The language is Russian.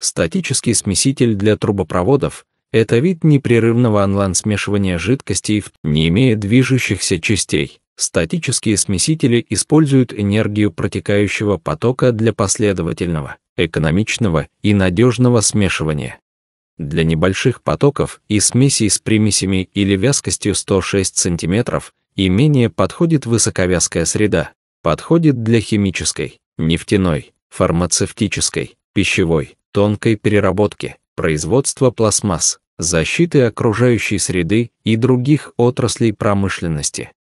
Статический смеситель для трубопроводов — это вид непрерывного онлайн-смешивания жидкостей, не имея движущихся частей. Статические смесители используют энергию протекающего потока для последовательного, экономичного и надежного смешивания. Для небольших потоков и смесей с примесями или вязкостью 106 см и менее подходит высоковязкая среда. Подходит для химической, нефтяной, фармацевтической, пищевой, тонкой переработки, производства пластмасс, защиты окружающей среды и других отраслей промышленности.